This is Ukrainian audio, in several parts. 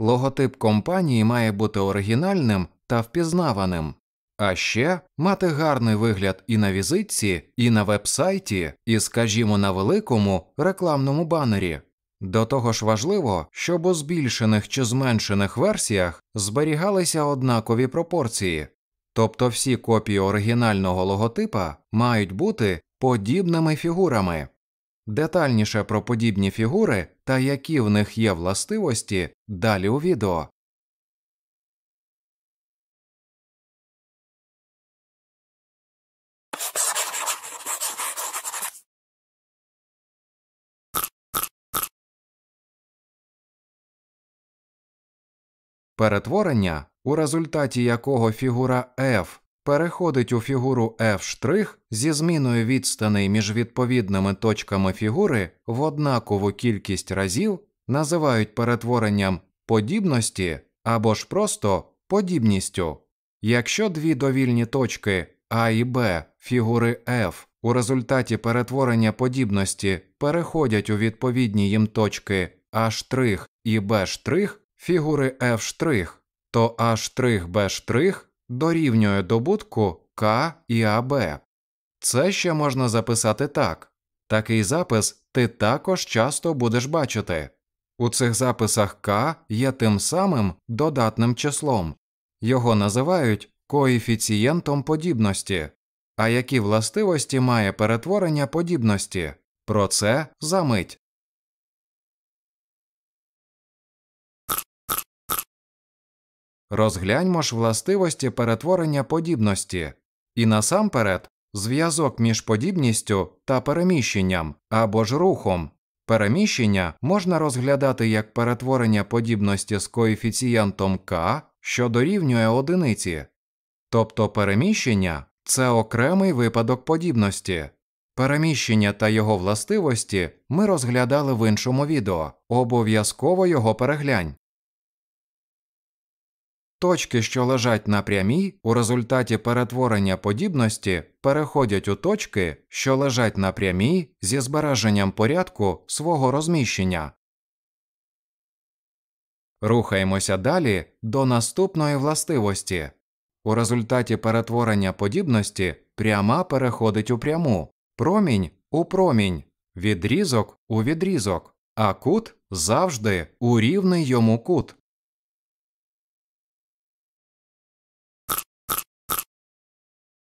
Логотип компанії має бути оригінальним та впізнаваним, а ще мати гарний вигляд і на візитці, і на вебсайті, і, скажімо, на великому рекламному банері. До того ж важливо, щоб у збільшених чи зменшених версіях зберігалися однакові пропорції, тобто всі копії оригінального логотипа мають бути подібними фігурами. Детальніше про подібні фігури та які в них є властивості, далі у відео. Перетворення, у результаті якого фігура F переходить у фігуру F' зі зміною відстаней між відповідними точками фігури в однакову кількість разів називають перетворенням подібності або ж просто подібністю. Якщо дві довільні точки А і Б фігури F у результаті перетворення подібності переходять у відповідні їм точки А' і Б' фігури F', то А', дорівнює добутку К і АБ. Це ще можна записати так. Такий запис ти також часто будеш бачити. У цих записах К є тим самим додатним числом, його називають коефіцієнтом подібності. А які властивості має перетворення подібності? Про це за мить. Розгляньмо ж властивості перетворення подібності і насамперед зв'язок між подібністю та переміщенням або ж рухом. Переміщення можна розглядати як перетворення подібності з коефіцієнтом k, що дорівнює одиниці. Тобто переміщення це окремий випадок подібності. Переміщення та його властивості ми розглядали в іншому відео, обов'язково його переглянь. Точки, що лежать на прямій, у результаті перетворення подібності переходять у точки, що лежать на прямій зі збереженням порядку свого розміщення. Рухаємося далі до наступної властивості. У результаті перетворення подібності пряма переходить у пряму, промінь у промінь, відрізок у відрізок, а кут завжди у рівний йому кут.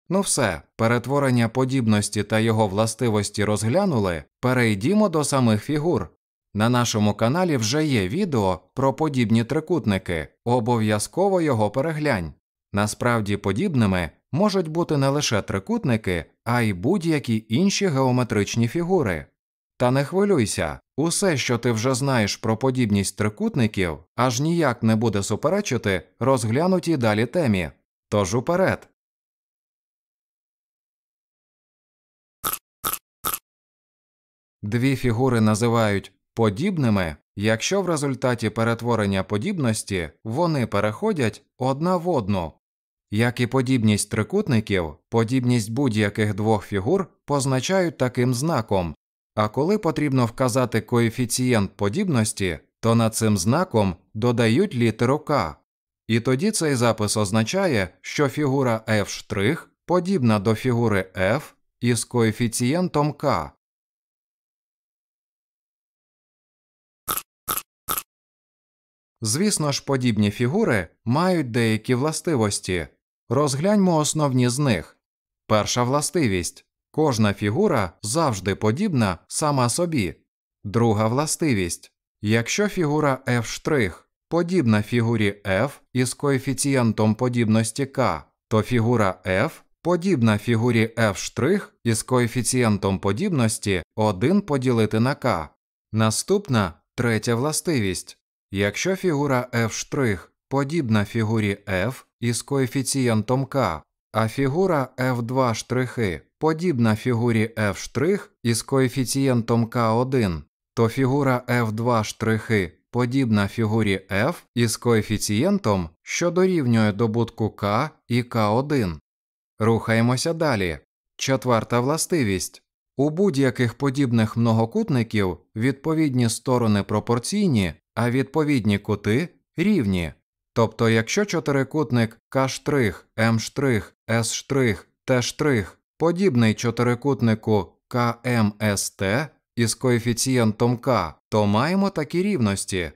Ну все, перетворення подібності та його властивості розглянули, перейдімо до самих фігур. На нашому каналі вже є відео про подібні трикутники, обов'язково його переглянь. Насправді подібними можуть бути не лише трикутники, а й будь-які інші геометричні фігури. Та не хвилюйся, усе, що ти вже знаєш про подібність трикутників, аж ніяк не буде суперечити розглянутій далі темі. Тож уперед, дві фігури називають подібними, якщо в результаті перетворення подібності вони переходять одна в одну. Як і подібність трикутників, подібність будь-яких двох фігур позначають таким знаком, а коли потрібно вказати коефіцієнт подібності, то над цим знаком додають літеру К. І тоді цей запис означає, що фігура F' подібна до фігури F із коефіцієнтом К, Звісно ж, подібні фігури мають деякі властивості. Розгляньмо основні з них. Перша властивість кожна фігура завжди подібна сама собі. Друга властивість якщо фігура F' подібна фігурі F із коефіцієнтом подібності K, то фігура F подібна фігурі F' із коефіцієнтом подібності 1 поділити на K. Наступна третя властивість. Якщо фігура F' подібна фігурі F із коефіцієнтом k, а фігура F2' подібна фігурі F' із коефіцієнтом k1, то фігура F2' подібна фігурі F із коефіцієнтом, що дорівнює добутку k і k1. Рухаємося далі. Четверта властивість. У будь-яких подібних многокутників відповідні сторони пропорційні а відповідні кути рівні. Тобто, якщо чотирикутник К М С Т подібний чотирикутнику КМСТ ем із коефіцієнтом К, то маємо такі рівності.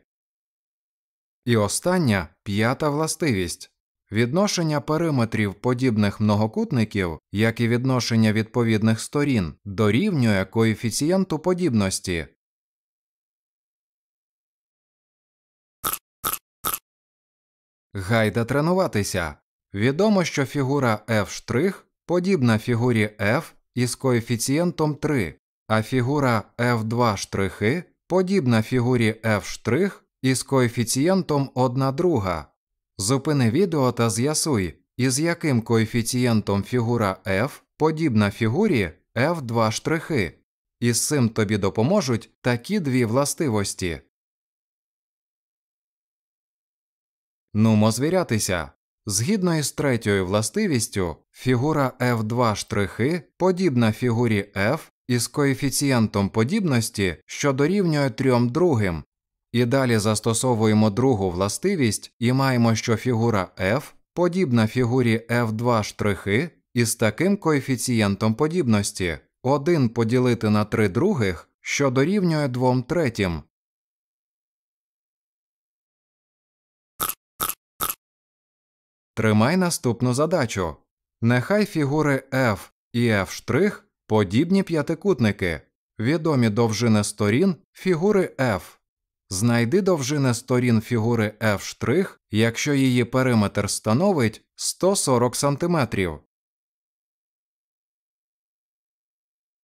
І остання п'ята властивість відношення периметрів подібних многокутників, як і відношення відповідних сторін, дорівнює коефіцієнту подібності, Гайда тренуватися. Відомо, що фігура F' подібна фігурі F із коефіцієнтом 3, а фігура F2 штрихи подібна фігурі F' із коефіцієнтом 1 друга. Зупини відео та з'ясуй, із яким коефіцієнтом фігура F подібна фігурі F2 штрихи. Із цим тобі допоможуть такі дві властивості. Нумо звірятися. Згідно із третьою властивістю, фігура F2 штрихи подібна фігурі F із коефіцієнтом подібності, що дорівнює трьом другим. І далі застосовуємо другу властивість і маємо, що фігура F подібна фігурі F2 штрихи із таким коефіцієнтом подібності 1 поділити на 3 других, що дорівнює 2 третім. Тримай наступну задачу. Нехай фігури F і F' подібні п'ятикутники, відомі довжини сторін фігури F. Знайди довжини сторін фігури F', якщо її периметр становить 140 см.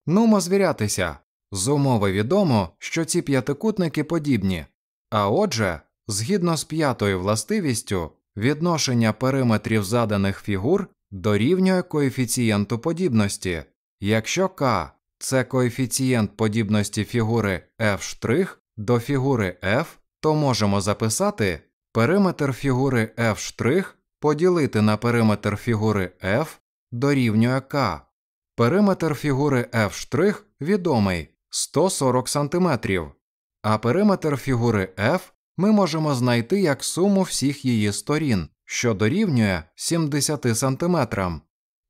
Нумо звірятися. З умови відомо, що ці п'ятикутники подібні. А отже, згідно з п'ятою властивістю, Відношення периметрів заданих фігур дорівнює коефіцієнту подібності. Якщо К це коефіцієнт подібності фігури F' до фігури F, то можемо записати периметр фігури F' поділити на периметр фігури F дорівнює К. Периметр фігури F' відомий 140 см, а периметр фігури F ми можемо знайти як суму всіх її сторін, що дорівнює 70 см.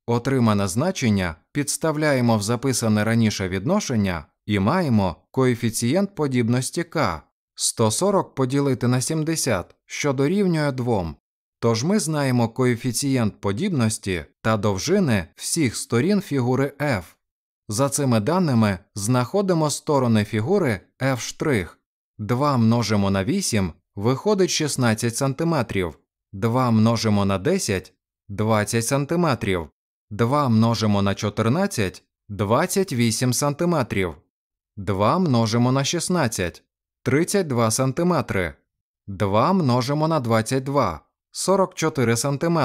Отримане значення підставляємо в записане раніше відношення і маємо коефіцієнт подібності k 140 поділити на 70, що дорівнює 2. Тож ми знаємо коефіцієнт подібності та довжини всіх сторін фігури F. За цими даними знаходимо сторони фігури F'. 2 множимо на 8 виходить 16 см. 2 множимо на 10 20 см. 2 множимо на 14 28 см. 2 множимо на 16 32 см. 2 множимо на 22 44 см.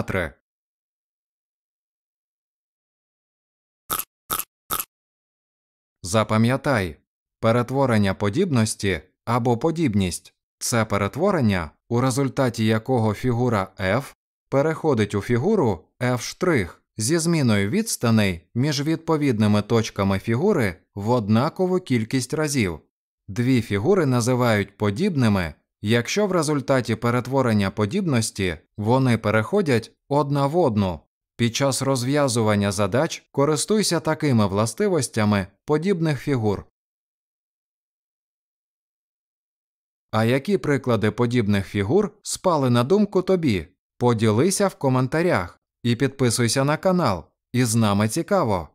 Запам'ятай перетворення подібності або подібність це перетворення, у результаті якого фігура F переходить у фігуру F' зі зміною відстаней між відповідними точками фігури в однакову кількість разів. Дві фігури називають подібними, якщо в результаті перетворення подібності вони переходять одна в одну. Під час розв'язування задач користуйся такими властивостями подібних фігур. А які приклади подібних фігур спали на думку тобі? Поділися в коментарях і підписуйся на канал. І з нами цікаво!